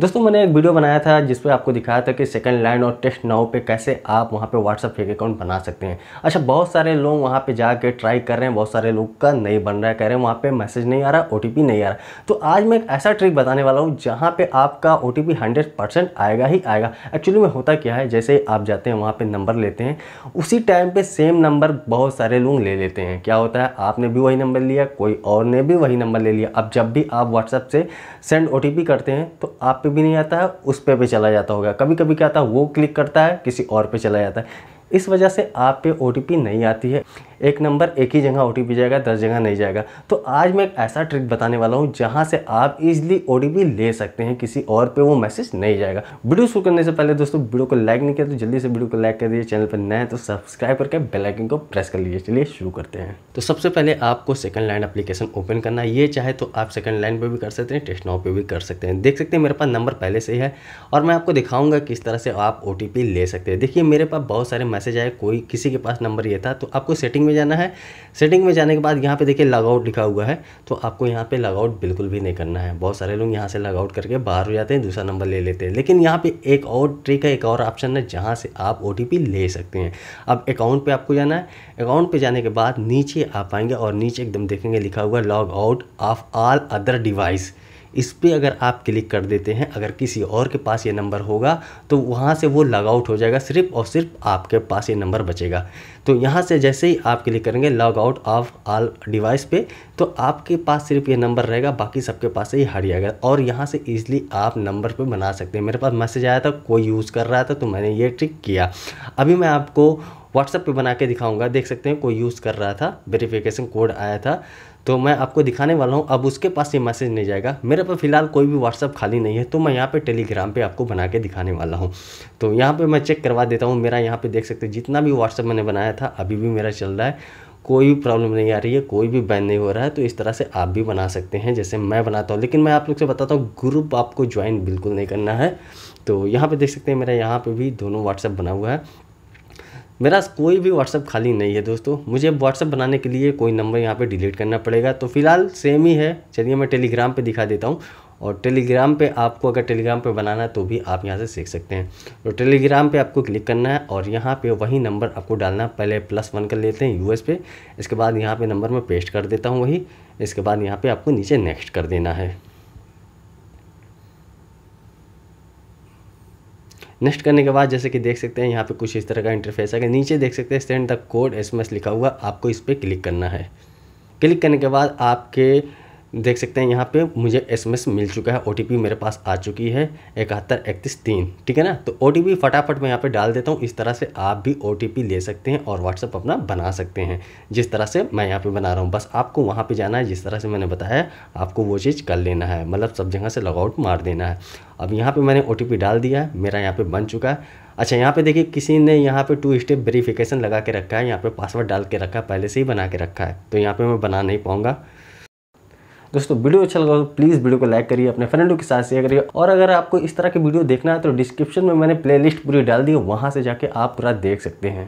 दोस्तों मैंने एक वीडियो बनाया था जिस पर आपको दिखाया था कि सेकंड लाइन और टेस्ट नाउ पे कैसे आप वहाँ पे व्हाट्सअप फेक अकाउंट बना सकते हैं अच्छा बहुत सारे लोग वहाँ पे जाके ट्राई कर रहे हैं बहुत सारे लोग का नहीं बन रहा है कह रहे हैं वहाँ पे मैसेज नहीं आ रहा ओ नहीं आ रहा तो आज मैं एक ऐसा ट्रिक बताने वाला हूँ जहाँ पर आपका ओ टी आएगा ही आएगा एक्चुअली में होता क्या है जैसे आप जाते हैं वहाँ पर नंबर लेते हैं उसी टाइम पर सेम नंबर बहुत सारे लोग ले लेते हैं क्या होता है आपने भी वही नंबर लिया कोई और ने भी वही नंबर ले लिया अब जब भी आप व्हाट्सएप से सेंड ओ करते हैं तो आप पे भी नहीं आता है उस पे पे चला जाता होगा कभी कभी क्या आता है वो क्लिक करता है किसी और पे चला जाता है इस वजह से आप पे ओ नहीं आती है एक नंबर एक ही जगह ओ जाएगा दस जगह नहीं जाएगा तो आज मैं एक ऐसा ट्रिक बताने वाला हूँ जहाँ से आप इजिली ओ ले सकते हैं किसी और पर वो मैसेज नहीं जाएगा वीडियो शुरू करने से पहले दोस्तों वीडियो को लाइक नहीं किया तो जल्दी से वीडियो को लाइक कर दीजिए चैनल पर नए तो सब्सक्राइब करके बेलाइकन को प्रेस कर लीजिए चलिए शुरू करते हैं तो सबसे पहले आपको सेकंड लाइन एप्लीकेशन ओपन करना ये चाहे तो आप सेकंड लाइन पे भी कर सकते हैं टेस्ट नाउ पे भी कर सकते हैं देख सकते हैं मेरे पास नंबर पहले से ही है और मैं आपको दिखाऊंगा किस तरह से आप ओ ले सकते हैं देखिए मेरे पास बहुत सारे मैसेज आए कोई किसी के पास नंबर ये था तो आपको सेटिंग में जाना है सेटिंग में जाने के बाद यहाँ पे देखिए लगआउट लिखा हुआ है तो आपको यहाँ पे लगआउट बिल्कुल भी नहीं करना है बहुत सारे लोग यहाँ से लगआउट करके बाहर हो जाते हैं दूसरा नंबर ले लेते हैं लेकिन यहाँ पे एक और ट्रिक है एक और ऑप्शन है जहाँ से आप ओ ले सकते हैं अब अकाउंट पर आपको जाना है अकाउंट पर जाने के बाद नीचे आप आएंगे और नीचे एकदम देखेंगे लिखा हुआ log out of all other device इस पर अगर आप क्लिक कर देते हैं अगर किसी और के पास ये नंबर होगा तो वहाँ से वो लॉग आउट हो जाएगा सिर्फ और सिर्फ आपके पास ये नंबर बचेगा तो यहाँ से जैसे ही आप क्लिक करेंगे log out of all device पे तो आपके पास सिर्फ ये नंबर रहेगा बाकी सबके पास से ही हट जाएगा और यहाँ से ईजिली आप नंबर पर बना सकते हैं मेरे पास मैसेज आया था कोई यूज़ कर रहा था तो मैंने ये ट्रिक किया अभी मैं आपको व्हाट्सअप पे बना के दिखाऊंगा देख सकते हैं कोई यूज़ कर रहा था वेरिफिकेशन कोड आया था तो मैं आपको दिखाने वाला हूँ अब उसके पास ये मैसेज नहीं जाएगा मेरे पर फिलहाल कोई भी व्हाट्सअप खाली नहीं है तो मैं यहाँ पे टेलीग्राम पे आपको बना के दिखाने वाला हूँ तो यहाँ पे मैं चेक करवा देता हूँ मेरा यहाँ पे देख सकते हैं जितना भी व्हाट्सअप मैंने बनाया था अभी भी मेरा चल रहा है कोई भी प्रॉब्लम नहीं आ रही है कोई भी बैन नहीं हो रहा है तो इस तरह से आप भी बना सकते हैं जैसे मैं बनाता हूँ लेकिन मैं आप लोग से बताता हूँ ग्रुप आपको ज्वाइन बिल्कुल नहीं करना है तो यहाँ पर देख सकते हैं मेरा यहाँ पर भी दोनों व्हाट्सअप बना हुआ है मेरा कोई भी व्हाट्सअप खाली नहीं है दोस्तों मुझे व्हाट्सअप बनाने के लिए कोई नंबर यहाँ पे डिलीट करना पड़ेगा तो फिलहाल सेम ही है चलिए मैं टेलीग्राम पे दिखा देता हूँ और टेलीग्राम पे आपको अगर टेलीग्राम पे बनाना है तो भी आप यहाँ से सीख सकते हैं तो टेलीग्राम पे आपको क्लिक करना है और यहाँ पे वही नंबर आपको डालना है पहले प्लस वन कर लेते हैं यू पे इसके बाद यहाँ पे नंबर मैं पेस्ट कर देता हूँ वही इसके बाद यहाँ पे आपको नीचे नेक्स्ट कर देना है नेक्स्ट करने के बाद जैसे कि देख सकते हैं यहाँ पे कुछ इस तरह का इंटरफेस है नीचे देख सकते हैं सेंड द कोड एस लिखा हुआ आपको इस पर क्लिक करना है क्लिक करने के बाद आपके देख सकते हैं यहाँ पे मुझे एसएमएस मिल चुका है ओटीपी मेरे पास आ चुकी है इकहत्तर इकतीस तीन ठीक है ना तो ओटीपी फटाफट मैं यहाँ पे डाल देता हूँ इस तरह से आप भी ओटीपी ले सकते हैं और व्हाट्सअप अपना बना सकते हैं जिस तरह से मैं यहाँ पे बना रहा हूँ बस आपको वहाँ पे जाना है जिस तरह से मैंने बताया आपको वो चीज़ कर लेना है मतलब सब जगह से लॉगआउट मार देना है अब यहाँ पर मैंने ओ डाल दिया है मेरा यहाँ पर बन चुका है अच्छा यहाँ पे देखिए किसी ने यहाँ पे टू स्टेप वेरिफिकेशन लगा के रखा है यहाँ पे पासवर्ड डाल के रखा है पहले से ही बना के रखा है तो यहाँ पे मैं बना नहीं पाऊँगा दोस्तों वीडियो अच्छा लगा तो प्लीज़ वीडियो को लाइक करिए अपने फ्रेंडों के साथ शेयर करिए और अगर आपको इस तरह की वीडियो देखना है तो डिस्क्रिप्शन में मैंने प्लेलिस्ट पूरी डाल दी है वहाँ से जाके आप पूरा देख सकते हैं